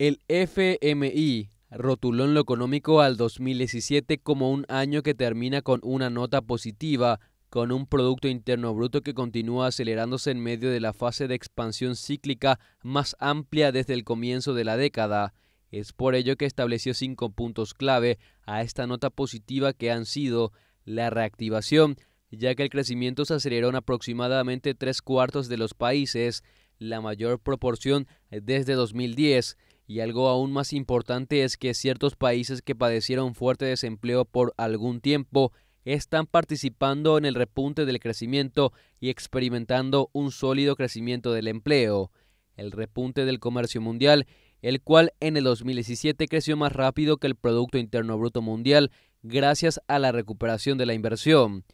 El FMI rotuló en lo económico al 2017 como un año que termina con una nota positiva, con un Producto Interno Bruto que continúa acelerándose en medio de la fase de expansión cíclica más amplia desde el comienzo de la década. Es por ello que estableció cinco puntos clave a esta nota positiva que han sido la reactivación, ya que el crecimiento se aceleró en aproximadamente tres cuartos de los países, la mayor proporción desde 2010, y algo aún más importante es que ciertos países que padecieron fuerte desempleo por algún tiempo están participando en el repunte del crecimiento y experimentando un sólido crecimiento del empleo. El repunte del comercio mundial, el cual en el 2017 creció más rápido que el Producto Interno Bruto Mundial gracias a la recuperación de la inversión.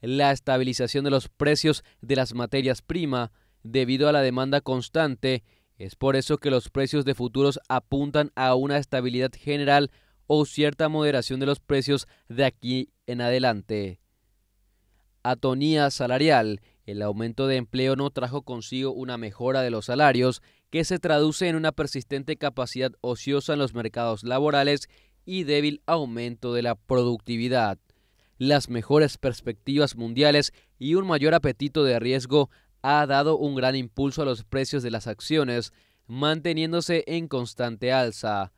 La estabilización de los precios de las materias primas debido a la demanda constante es por eso que los precios de futuros apuntan a una estabilidad general o cierta moderación de los precios de aquí en adelante. Atonía salarial. El aumento de empleo no trajo consigo una mejora de los salarios, que se traduce en una persistente capacidad ociosa en los mercados laborales y débil aumento de la productividad. Las mejores perspectivas mundiales y un mayor apetito de riesgo ha dado un gran impulso a los precios de las acciones, manteniéndose en constante alza.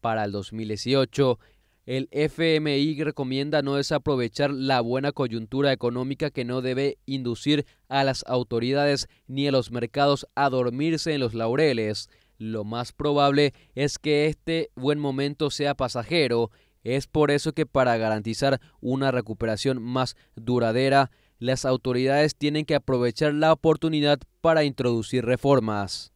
Para el 2018, el FMI recomienda no desaprovechar la buena coyuntura económica que no debe inducir a las autoridades ni a los mercados a dormirse en los laureles. Lo más probable es que este buen momento sea pasajero. Es por eso que para garantizar una recuperación más duradera, las autoridades tienen que aprovechar la oportunidad para introducir reformas.